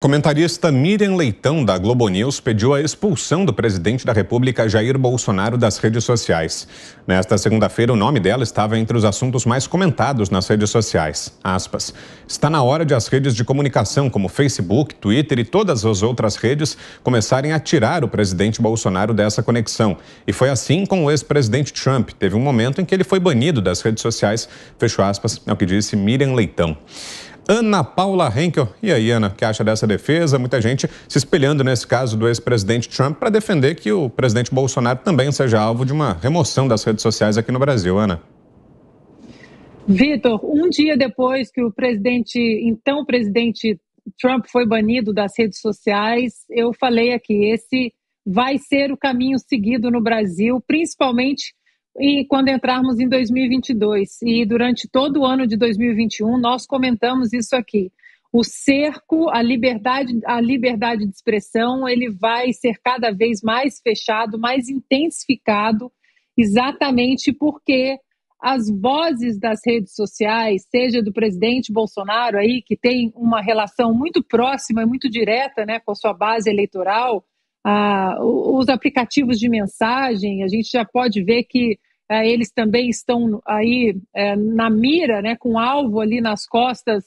Comentarista Miriam Leitão, da Globo News, pediu a expulsão do presidente da República, Jair Bolsonaro, das redes sociais. Nesta segunda-feira, o nome dela estava entre os assuntos mais comentados nas redes sociais. Aspas. Está na hora de as redes de comunicação, como Facebook, Twitter e todas as outras redes, começarem a tirar o presidente Bolsonaro dessa conexão. E foi assim com o ex-presidente Trump. Teve um momento em que ele foi banido das redes sociais. Fechou aspas, é o que disse Miriam Leitão. Ana Paula Henkel. E aí, Ana, que acha dessa defesa? Muita gente se espelhando nesse caso do ex-presidente Trump para defender que o presidente Bolsonaro também seja alvo de uma remoção das redes sociais aqui no Brasil, Ana. Vitor, um dia depois que o presidente, então presidente Trump foi banido das redes sociais, eu falei aqui, esse vai ser o caminho seguido no Brasil, principalmente e quando entrarmos em 2022. E durante todo o ano de 2021 nós comentamos isso aqui. O cerco, a liberdade, a liberdade de expressão, ele vai ser cada vez mais fechado, mais intensificado, exatamente porque as vozes das redes sociais, seja do presidente Bolsonaro aí, que tem uma relação muito próxima e muito direta né, com a sua base eleitoral, ah, os aplicativos de mensagem, a gente já pode ver que é, eles também estão aí é, na mira, né, com alvo ali nas costas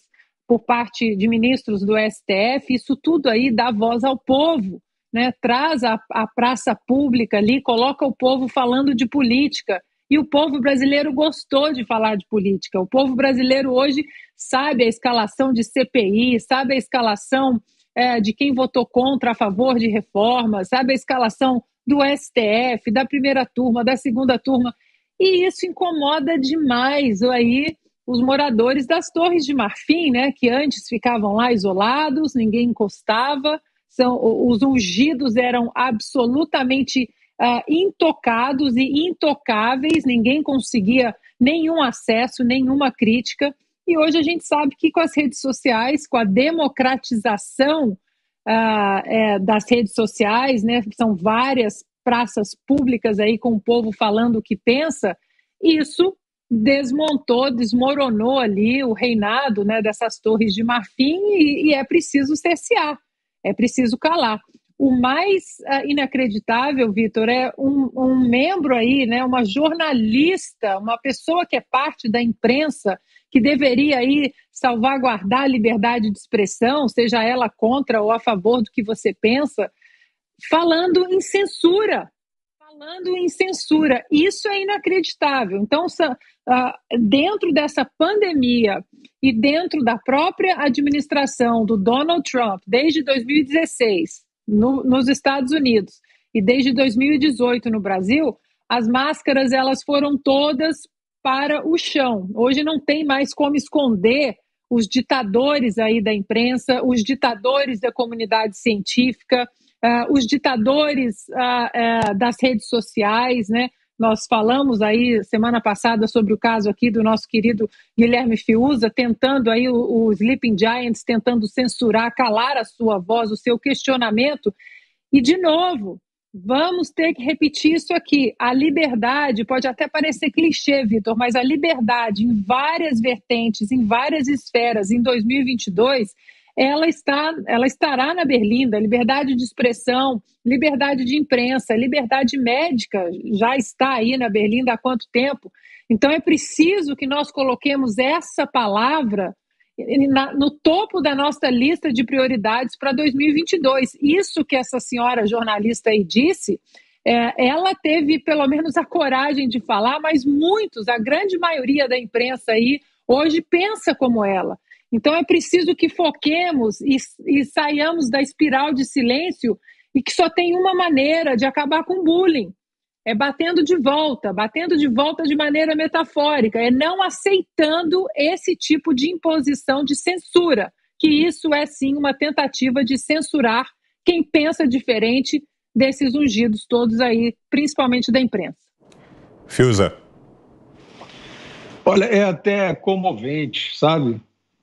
por parte de ministros do STF. Isso tudo aí dá voz ao povo, né, traz a, a praça pública ali, coloca o povo falando de política. E o povo brasileiro gostou de falar de política. O povo brasileiro hoje sabe a escalação de CPI, sabe a escalação é, de quem votou contra a favor de reformas, sabe a escalação do STF, da primeira turma, da segunda turma. E isso incomoda demais aí os moradores das Torres de Marfim, né, que antes ficavam lá isolados, ninguém encostava, são, os ungidos eram absolutamente uh, intocados e intocáveis, ninguém conseguia nenhum acesso, nenhuma crítica. E hoje a gente sabe que com as redes sociais, com a democratização uh, é, das redes sociais, né, são várias praças públicas aí com o povo falando o que pensa, isso desmontou, desmoronou ali o reinado né, dessas torres de marfim e, e é preciso cercear, é preciso calar. O mais uh, inacreditável, Vitor, é um, um, membro aí, né, uma jornalista, uma pessoa que é parte da imprensa, que deveria aí salvaguardar a liberdade de expressão, seja ela contra ou a favor do que você pensa, falando em censura. Falando em censura. Isso é inacreditável. Então, ah, dentro dessa pandemia e dentro da própria administração do Donald Trump, desde 2016, no, nos Estados Unidos, e desde 2018 no Brasil, as máscaras elas foram todas para o chão. Hoje não tem mais como esconder os ditadores aí da imprensa, os ditadores da comunidade científica, uh, os ditadores uh, uh, das redes sociais, né? Nós falamos aí semana passada sobre o caso aqui do nosso querido Guilherme Fiuza, tentando aí o, o Sleeping Giants, tentando censurar, calar a sua voz, o seu questionamento. E, de novo, vamos ter que repetir isso aqui. A liberdade, pode até parecer clichê, Vitor, mas a liberdade em várias vertentes, em várias esferas, em 2022 ela, está, ela estará na Berlinda. Liberdade de expressão, liberdade de imprensa, liberdade médica já está aí na Berlinda há quanto tempo? Então é preciso que nós coloquemos essa palavra no topo da nossa lista de prioridades para 2022. Isso que essa senhora jornalista aí disse, é, ela teve pelo menos a coragem de falar, mas muitos, a grande maioria da imprensa aí hoje pensa como ela. Então é preciso que foquemos e, e saiamos da espiral de silêncio e que só tem uma maneira de acabar com o bullying. É batendo de volta, batendo de volta de maneira metafórica, é não aceitando esse tipo de imposição de censura, que isso é sim uma tentativa de censurar quem pensa diferente desses ungidos todos aí, principalmente da imprensa. Fiuza. Olha, é até comovente, sabe?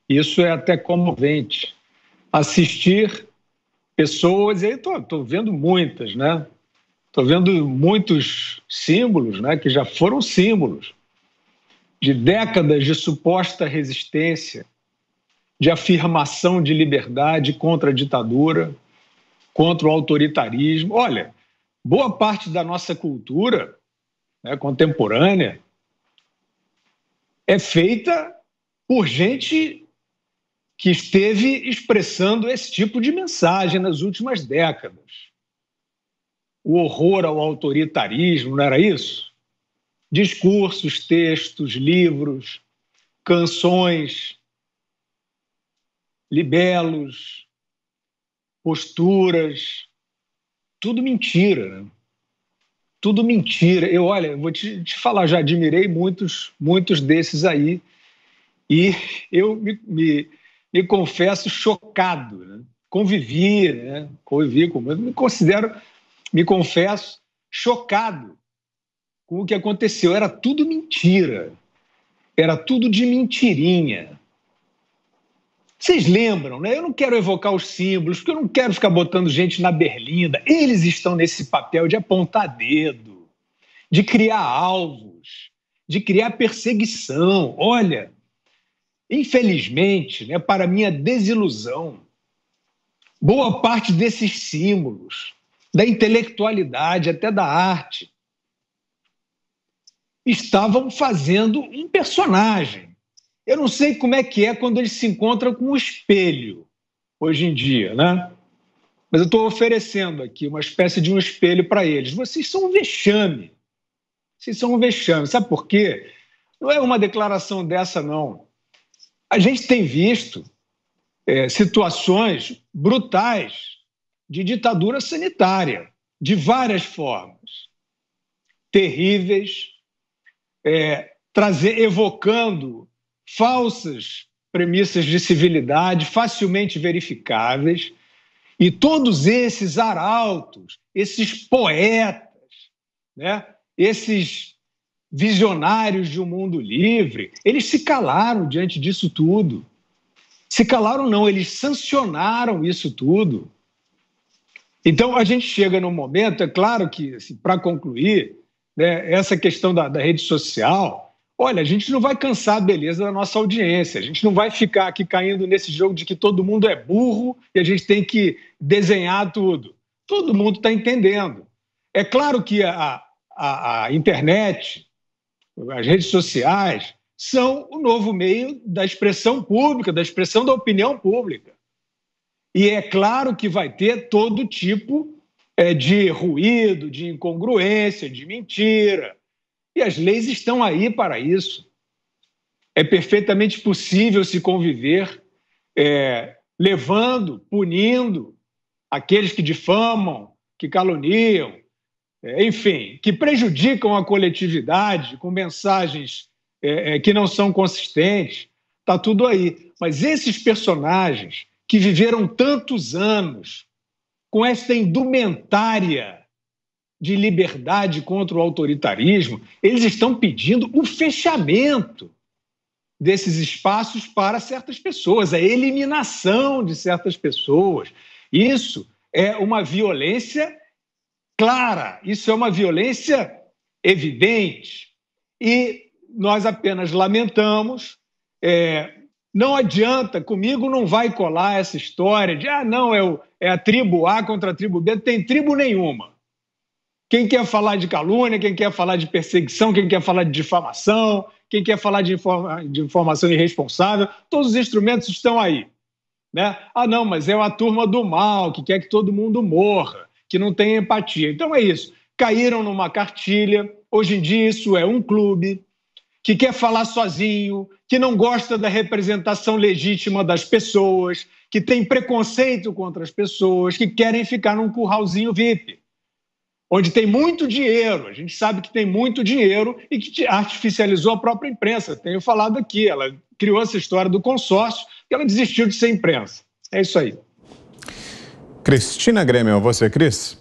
Isso é até comovente. Assistir pessoas, e estou vendo muitas, né? Estou vendo muitos símbolos, né? Que já foram símbolos de décadas de suposta resistência, de afirmação de liberdade contra a ditadura, contra o autoritarismo. Olha, boa parte da nossa cultura né, contemporânea é feita por gente que esteve expressando esse tipo de mensagem nas últimas décadas. O horror ao autoritarismo, não era isso? Discursos, textos, livros, canções, libelos, posturas, tudo mentira, né? tudo mentira. Eu, olha, vou te, te, falar, já admirei muitos, muitos desses aí. E eu me, me, e confesso chocado. Né? Convivi, né? convivi com muito, me considero, me confesso chocado com o que aconteceu. Era tudo mentira, era tudo de mentirinha. Vocês lembram, né? Eu não quero evocar os símbolos, porque eu não quero ficar botando gente na berlinda. Eles estão nesse papel de apontar dedo, de criar alvos, de criar perseguição. Olha, Infelizmente, né, para minha desilusão, boa parte desses símbolos, da intelectualidade, até da arte, estavam fazendo um personagem. Eu não sei como é que é quando eles se encontram com o espelho hoje em dia, né? Mas eu estou oferecendo aqui uma espécie de um espelho para eles. Vocês são um vexame. Vocês são um vexame. Sabe por quê? Não é uma declaração dessa, não. A gente tem visto é, situações brutais de ditadura sanitária, de várias formas, terríveis, é, trazer, evocando falsas premissas de civilidade, facilmente verificáveis, e todos esses arautos, esses poetas, né, esses visionários de um mundo livre, eles se calaram diante disso tudo. Se calaram, não, eles sancionaram isso tudo. Então, a gente chega num momento, é claro que, assim, para concluir, né, essa questão da, da rede social, olha, a gente não vai cansar a beleza da nossa audiência, a gente não vai ficar aqui caindo nesse jogo de que todo mundo é burro e a gente tem que desenhar tudo. Todo mundo está entendendo. É claro que a, a, a internet, as redes sociais são o novo meio da expressão pública, da expressão da opinião pública. E é claro que vai ter todo tipo é, de ruído, de incongruência, de mentira. E as leis estão aí para isso. É perfeitamente possível se conviver é, levando, punindo aqueles que difamam, que caluniam, é, enfim, que prejudicam a coletividade com mensagens é, é, que não são consistentes. Está tudo aí. Mas esses personagens que viveram tantos anos com essa indumentária de liberdade contra o autoritarismo, eles estão pedindo o fechamento desses espaços para certas pessoas, a eliminação de certas pessoas. Isso é uma violência clara, isso é uma violência evidente. E nós apenas lamentamos. É, não adianta, comigo não vai colar essa história de, ah, não, é, o, é a tribo A contra a tribo B. Tem tribo nenhuma. Quem quer falar de calúnia, quem quer falar de perseguição, quem quer falar de difamação, quem quer falar de, informa de informação irresponsável, todos os instrumentos estão aí. Né? Ah, não, mas é uma turma do mal que quer que todo mundo morra que não tem empatia. Então é isso. Caíram numa cartilha. Hoje em dia, isso é um clube que quer falar sozinho, que não gosta da representação legítima das pessoas, que tem preconceito contra as pessoas, que querem ficar num curralzinho VIP, onde tem muito dinheiro. A gente sabe que tem muito dinheiro e que artificializou a própria imprensa. Tenho falado aqui, ela criou essa história do consórcio, que ela desistiu de ser imprensa. É isso aí. Cristina Grêmio, você, Cris?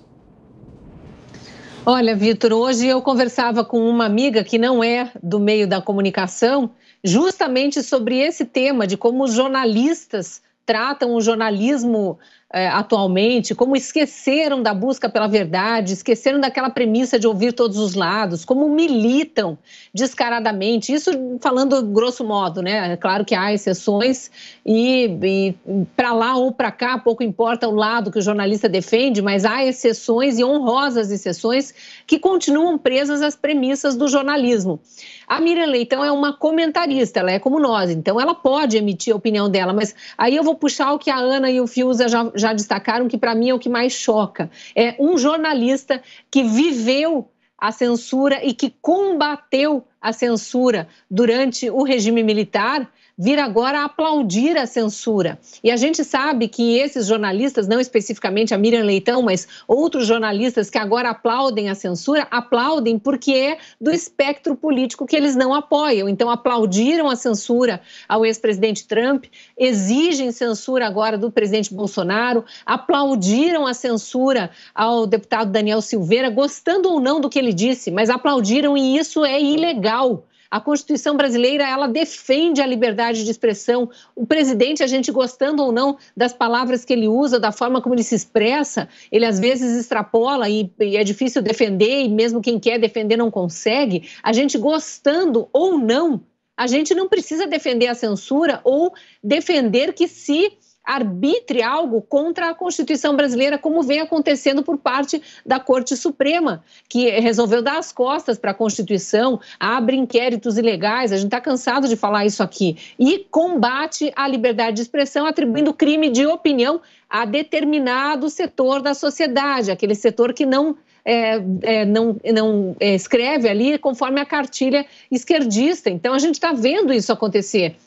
Olha, Vitor, hoje eu conversava com uma amiga que não é do meio da comunicação, justamente sobre esse tema de como os jornalistas tratam o jornalismo é, atualmente, como esqueceram da busca pela verdade, esqueceram daquela premissa de ouvir todos os lados, como militam descaradamente. Isso falando grosso modo, né? É claro que há exceções e, e para lá ou para cá, pouco importa o lado que o jornalista defende, mas há exceções e honrosas exceções que continuam presas às premissas do jornalismo. A Miriam Leitão é uma comentarista, ela é como nós, então ela pode emitir a opinião dela, mas aí eu vou puxar o que a Ana e o Fiuza já já destacaram, que para mim é o que mais choca. É um jornalista que viveu a censura e que combateu a censura durante o regime militar vir agora aplaudir a censura. E a gente sabe que esses jornalistas, não especificamente a Miriam Leitão, mas outros jornalistas que agora aplaudem a censura, aplaudem porque é do espectro político que eles não apoiam. Então, aplaudiram a censura ao ex-presidente Trump, exigem censura agora do presidente Bolsonaro, aplaudiram a censura ao deputado Daniel Silveira, gostando ou não do que ele disse, mas aplaudiram e isso é ilegal. A Constituição brasileira, ela defende a liberdade de expressão. O presidente, a gente gostando ou não das palavras que ele usa, da forma como ele se expressa, ele às vezes extrapola e, e é difícil defender, e mesmo quem quer defender não consegue. A gente gostando ou não, a gente não precisa defender a censura ou defender que se arbitre algo contra a Constituição brasileira, como vem acontecendo por parte da Corte Suprema, que resolveu dar as costas para a Constituição, abre inquéritos ilegais, a gente está cansado de falar isso aqui, e combate a liberdade de expressão, atribuindo crime de opinião a determinado setor da sociedade, aquele setor que não é, é, não, não é, escreve ali conforme a cartilha esquerdista. Então, a gente está vendo isso acontecer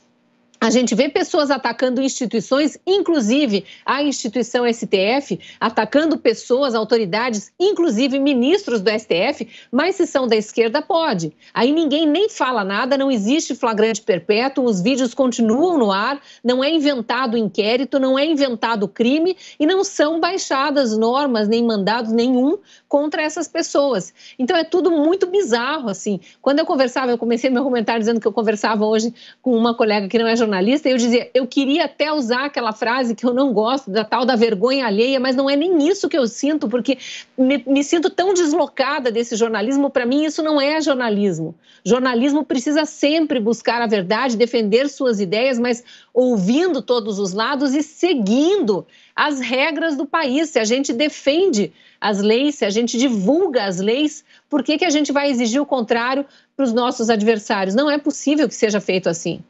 a gente vê pessoas atacando instituições, inclusive a instituição STF, atacando pessoas, autoridades, inclusive ministros do STF, mas se são da esquerda, pode. Aí ninguém nem fala nada, não existe flagrante perpétuo, os vídeos continuam no ar, não é inventado inquérito, não é inventado crime e não são baixadas normas, nem mandados nenhum contra essas pessoas. Então é tudo muito bizarro, assim. Quando eu conversava, eu comecei meu comentário dizendo que eu conversava hoje com uma colega que não é jornalista, jornalista e eu dizia: eu queria até usar aquela frase que eu não gosto, da tal da vergonha alheia, mas não é nem isso que eu sinto, porque me, me sinto tão deslocada desse jornalismo. Para mim, isso não é jornalismo. Jornalismo precisa sempre buscar a verdade, defender suas ideias, mas ouvindo todos os lados e seguindo as regras do país. Se a gente defende as leis, se a gente divulga as leis, por que, que a gente vai exigir o contrário para os nossos adversários? Não é possível que seja feito assim.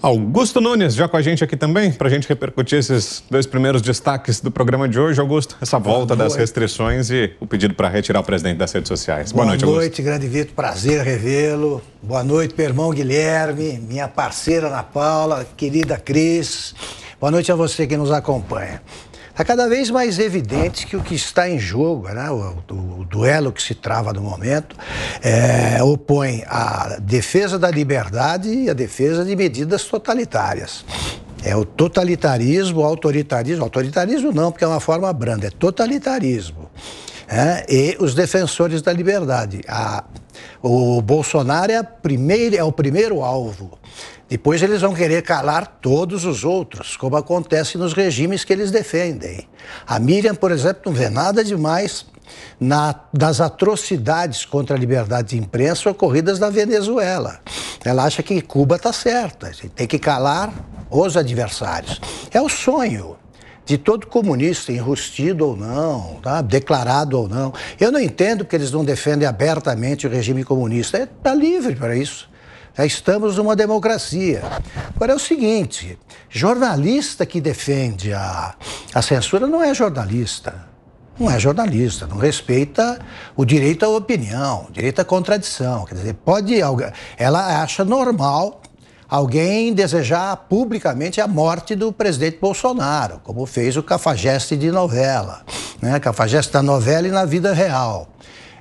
Augusto Nunes, já com a gente aqui também, para a gente repercutir esses dois primeiros destaques do programa de hoje. Augusto, essa volta das restrições e o pedido para retirar o presidente das redes sociais. Boa, Boa noite, Augusto. Boa noite, grande Vitor. Prazer revê-lo. Boa noite, meu irmão Guilherme, minha parceira Ana Paula, querida Cris. Boa noite a você que nos acompanha. É cada vez mais evidente que o que está em jogo, né, o, o, o duelo que se trava no momento, é, opõe a defesa da liberdade e a defesa de medidas totalitárias. É o totalitarismo, o autoritarismo. Autoritarismo não, porque é uma forma branda, é totalitarismo. É, e os defensores da liberdade. A o Bolsonaro é, primeira, é o primeiro alvo. Depois eles vão querer calar todos os outros, como acontece nos regimes que eles defendem. A Miriam, por exemplo, não vê nada demais na, das atrocidades contra a liberdade de imprensa ocorridas na Venezuela. Ela acha que Cuba está certa, tem que calar os adversários. É o sonho de todo comunista, enrustido ou não, tá? declarado ou não. Eu não entendo que eles não defendem abertamente o regime comunista. Está é, tá livre para isso. Já estamos numa democracia. Agora é o seguinte: jornalista que defende a, a censura não é jornalista. Não é jornalista, não respeita o direito à opinião, o direito à contradição. Quer dizer, pode. Ela acha normal alguém desejar publicamente a morte do presidente Bolsonaro, como fez o cafajeste de novela, né? cafajeste da novela e na vida real.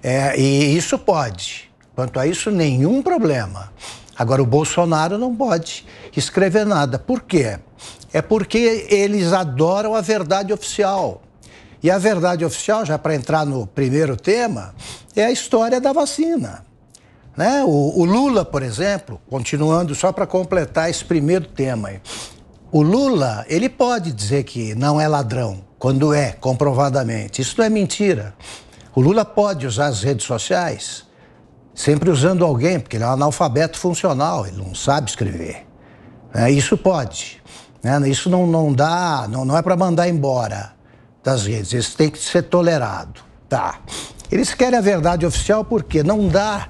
É, e isso pode. Quanto a isso, nenhum problema. Agora, o Bolsonaro não pode escrever nada. Por quê? É porque eles adoram a verdade oficial. E a verdade oficial, já para entrar no primeiro tema, é a história da vacina. Né? O, o Lula, por exemplo, continuando só para completar esse primeiro tema, o Lula ele pode dizer que não é ladrão quando é comprovadamente. Isso não é mentira. O Lula pode usar as redes sociais, sempre usando alguém, porque ele é um analfabeto funcional, ele não sabe escrever. É, isso pode. Né? Isso não, não dá, não, não é para mandar embora das redes, isso tem que ser tolerado. Tá. Eles querem a verdade oficial porque não dá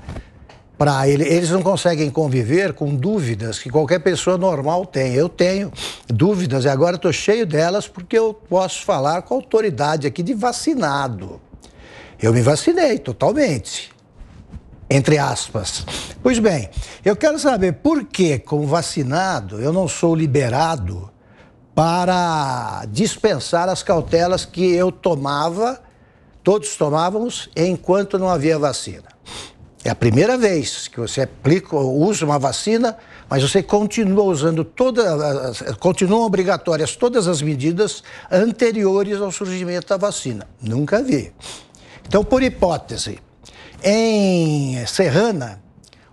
para ele, eles não conseguem conviver com dúvidas que qualquer pessoa normal tem. Eu tenho dúvidas e agora estou cheio delas porque eu posso falar com a autoridade aqui de vacinado. Eu me vacinei totalmente. Entre aspas. Pois bem, eu quero saber por que, como vacinado, eu não sou liberado para dispensar as cautelas que eu tomava, todos tomávamos, enquanto não havia vacina. É a primeira vez que você aplica ou usa uma vacina, mas você continua usando todas, continuam obrigatórias todas as medidas anteriores ao surgimento da vacina. Nunca vi. Então, por hipótese, em Serrana,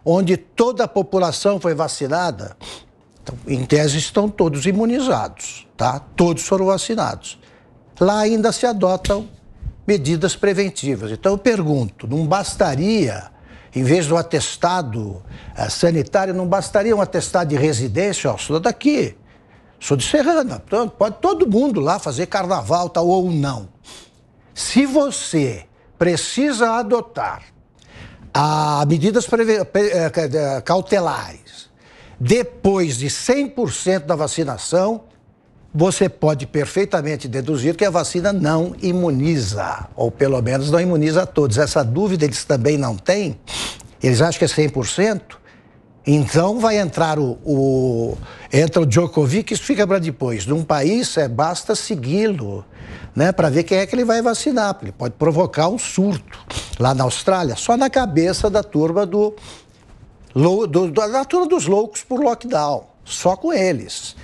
onde toda a população foi vacinada, então, em tese estão todos imunizados, tá? Todos foram vacinados. Lá ainda se adotam medidas preventivas. Então eu pergunto, não bastaria em vez do atestado eh, sanitário, não bastaria um atestado de residência, ó, sou daqui, sou de Serrana, então pode todo mundo lá fazer carnaval, tal ou não. Se você precisa adotar a ah, medidas eh, cautelares depois de 100% da vacinação, você pode perfeitamente deduzir que a vacina não imuniza, ou pelo menos não imuniza a todos. Essa dúvida eles também não têm, eles acham que é 100%. Então vai entrar o, o entra o Djokovic, isso fica para depois. Num país é basta segui-lo, né, para ver quem é que ele vai vacinar, ele pode provocar um surto lá na Austrália, só na cabeça da turma do, do da turma dos loucos por lockdown, só com eles.